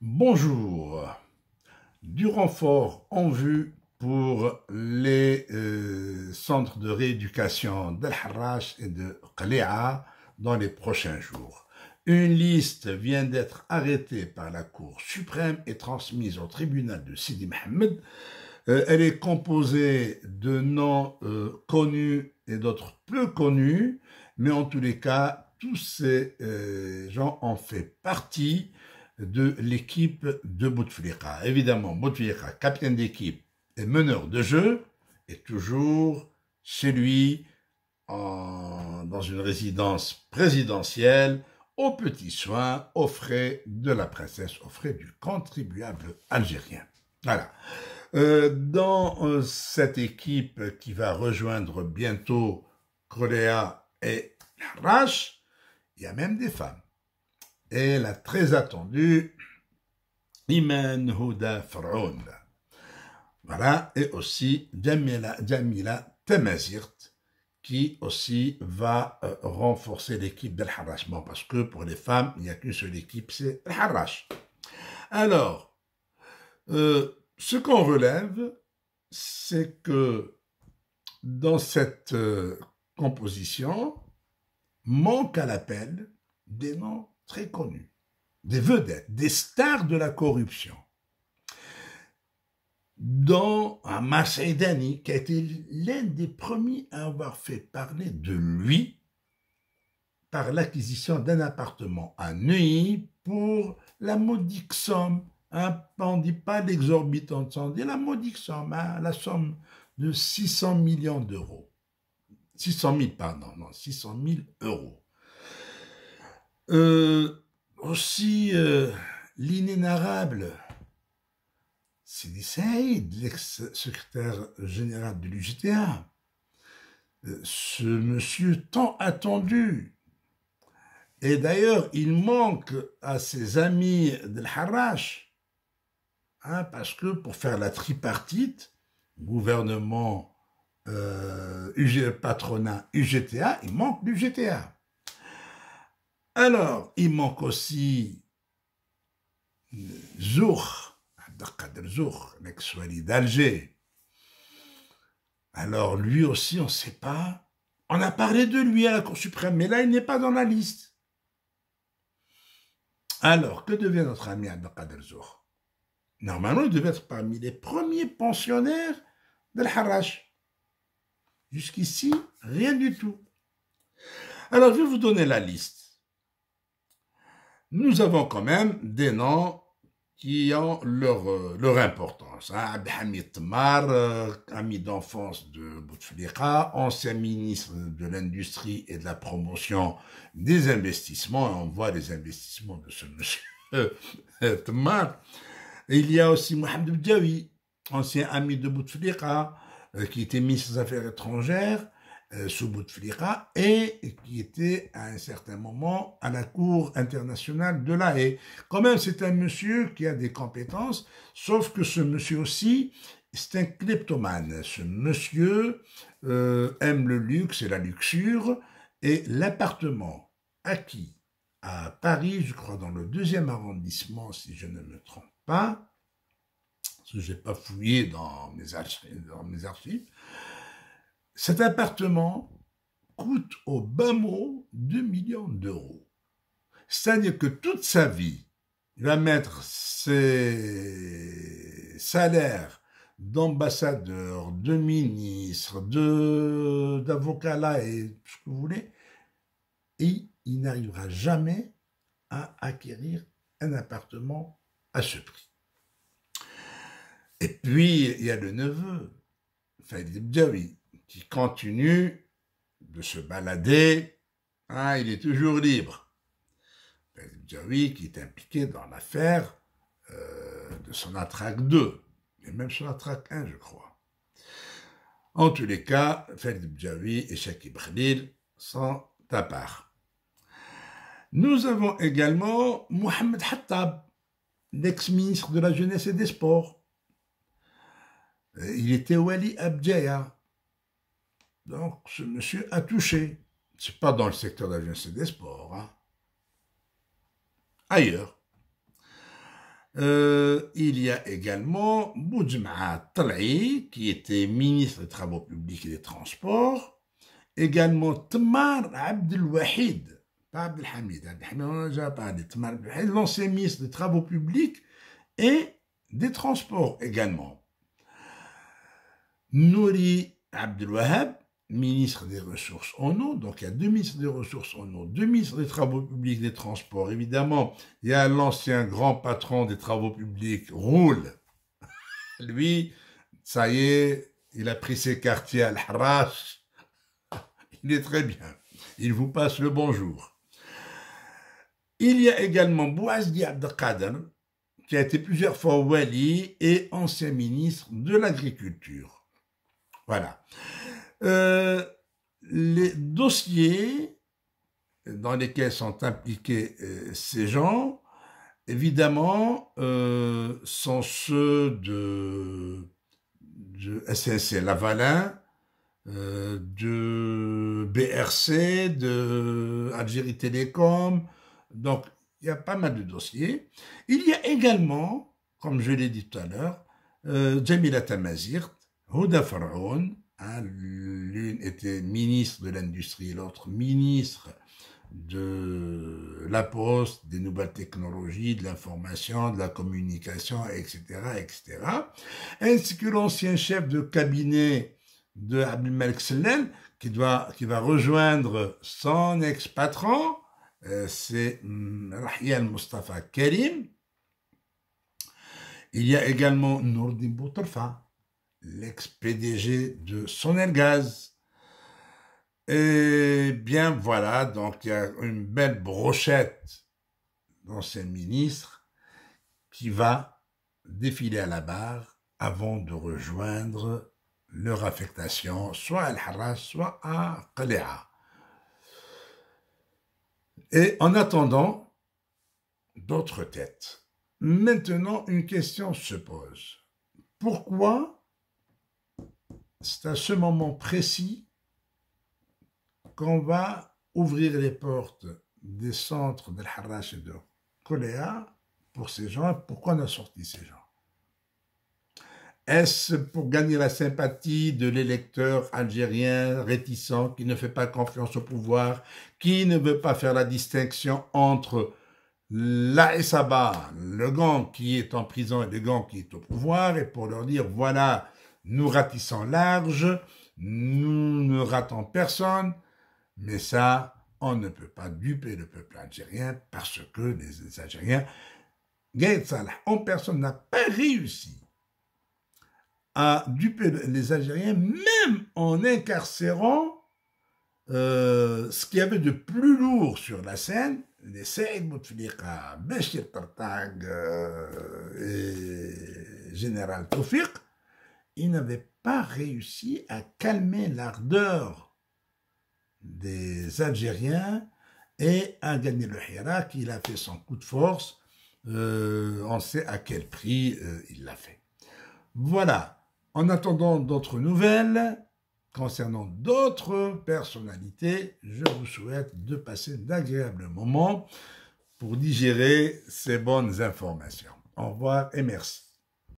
Bonjour. Du renfort en vue pour les euh, centres de rééducation d'Al-Harrach et de Qalea dans les prochains jours. Une liste vient d'être arrêtée par la Cour suprême et transmise au tribunal de Sidi Mohamed. Euh, elle est composée de noms euh, connus et d'autres peu connus, mais en tous les cas, tous ces gens en fait partie de l'équipe de Bouteflika. Évidemment, Bouteflika, capitaine d'équipe et meneur de jeu, est toujours chez lui, dans une résidence présidentielle, aux petits soins, aux frais de la princesse, aux frais du contribuable algérien. Voilà. Euh, dans euh, cette équipe qui va rejoindre bientôt Coréa et rache il y a même des femmes. Elle la très attendue Imen Houda Froun. Voilà, et aussi Jamila, Jamila Temazirt, qui aussi va euh, renforcer l'équipe de Bon, parce que pour les femmes, il n'y a qu'une seule équipe, c'est El Alors, euh, ce qu'on relève, c'est que dans cette euh, composition, manque à l'appel des noms très connu, des vedettes, des stars de la corruption, dont un Marseille qui a été l'un des premiers à avoir fait parler de lui par l'acquisition d'un appartement à Neuilly pour la modique somme, un on pas l'exorbitante somme, la modique somme, hein, la somme de 600 millions d'euros. 600 000, pardon, non, 600 000 euros. Euh, aussi, euh, l'inénarrable Sidi Saïd, l'ex-secrétaire général de l'UGTA, euh, ce monsieur tant attendu. Et d'ailleurs, il manque à ses amis de l'Harash, hein, parce que pour faire la tripartite, gouvernement, euh, patronat, UGTA, il manque l'UGTA. Alors, il manque aussi Zour, Abdelkader Zour, l'ex-wali d'Alger. Alors, lui aussi, on ne sait pas. On a parlé de lui à la Cour suprême, mais là, il n'est pas dans la liste. Alors, que devient notre ami Abdelkader Zour Normalement, il devait être parmi les premiers pensionnaires de l'harrach. Jusqu'ici, rien du tout. Alors, je vais vous donner la liste nous avons quand même des noms qui ont leur, euh, leur importance. Hein. Abhamid Mar, euh, ami d'enfance de Bouteflika, ancien ministre de l'Industrie et de la Promotion des Investissements, on voit les investissements de ce monsieur euh, Tmar. Il y a aussi Mohamed Djawi, ancien ami de Bouteflika, qui était ministre des Affaires étrangères, euh, sous Bouteflika et qui était à un certain moment à la Cour internationale de la Haye. Quand même, c'est un monsieur qui a des compétences, sauf que ce monsieur aussi, c'est un kleptomane. Ce monsieur euh, aime le luxe et la luxure, et l'appartement acquis à Paris, je crois dans le deuxième arrondissement, si je ne me trompe pas, parce que je n'ai pas fouillé dans mes archives cet appartement coûte au bas mot 2 millions d'euros. C'est-à-dire que toute sa vie, il va mettre ses salaires d'ambassadeur, de ministre, de, d'avocat là et ce que vous voulez, et il n'arrivera jamais à acquérir un appartement à ce prix. Et puis, il y a le neveu, oui, qui continue de se balader, hein, il est toujours libre. Ferdinand Jawi qui est impliqué dans l'affaire euh, de de attraque 2, et même son attraque 1, je crois. En tous les cas, Ferdinand Jawi et Shakib Khalil sont à part. Nous avons également Mohamed Hattab, l'ex-ministre de la Jeunesse et des Sports. Euh, il était Wali Abjaya, donc, ce monsieur a touché. C'est pas dans le secteur de la et des sports. Hein. Ailleurs. Euh, il y a également Boudjma Talaï, qui était ministre des Travaux publics et des Transports. Également Tmar Abdelwahid, pas Abdelhamid, on l'ancien ministre des Travaux publics et des Transports également. Nouri Abdelwahab, ministre des Ressources en eau, donc il y a deux ministres des Ressources en eau, deux ministres des Travaux publics des Transports. Évidemment, il y a l'ancien grand patron des Travaux publics, Roule. Lui, ça y est, il a pris ses quartiers à race Il est très bien. Il vous passe le bonjour. Il y a également Bouazdi Abdelkader, qui a été plusieurs fois wali et ancien ministre de l'Agriculture. Voilà. Euh, les dossiers dans lesquels sont impliqués euh, ces gens, évidemment, euh, sont ceux de, SNC Lavalin, de BRC, de Algérie Télécom. Donc, il y a pas mal de dossiers. Il y a également, comme je l'ai dit tout à l'heure, Jamila Tamazirt, Houda Faraoun, Hein, l'une était ministre de l'Industrie, l'autre ministre de la poste, des nouvelles technologies, de l'information, de la communication, etc., etc., ainsi que l'ancien chef de cabinet de Abdelmalek Selen, qui, qui va rejoindre son ex-patron, euh, c'est hum, Rahiel Mustafa Karim. Il y a également Nourdin Bouterfa, l'ex-PDG de Sonelgaz. Et bien voilà, donc il y a une belle brochette d'anciens ministres qui va défiler à la barre avant de rejoindre leur affectation, soit à al harras soit à Qaleha. Et en attendant, d'autres têtes. Maintenant, une question se pose. Pourquoi c'est à ce moment précis qu'on va ouvrir les portes des centres de Harrach et de Coléa pour ces gens. Pourquoi on a sorti ces gens Est-ce pour gagner la sympathie de l'électeur algérien réticent qui ne fait pas confiance au pouvoir, qui ne veut pas faire la distinction entre la le gang qui est en prison et le gang qui est au pouvoir, et pour leur dire voilà, nous ratissons large, nous ne ratons personne, mais ça, on ne peut pas duper le peuple algérien parce que les Algériens, Salah, en personne n'a pas réussi à duper les Algériens, même en incarcérant euh, ce qu'il y avait de plus lourd sur la scène, les Seyd Bouteflika, Béchir Tartag euh, et Général Tofik, il n'avait pas réussi à calmer l'ardeur des Algériens et à gagner le Hirak. qu'il a fait son coup de force. Euh, on sait à quel prix euh, il l'a fait. Voilà. En attendant d'autres nouvelles concernant d'autres personnalités, je vous souhaite de passer d'agréables moments pour digérer ces bonnes informations. Au revoir et merci.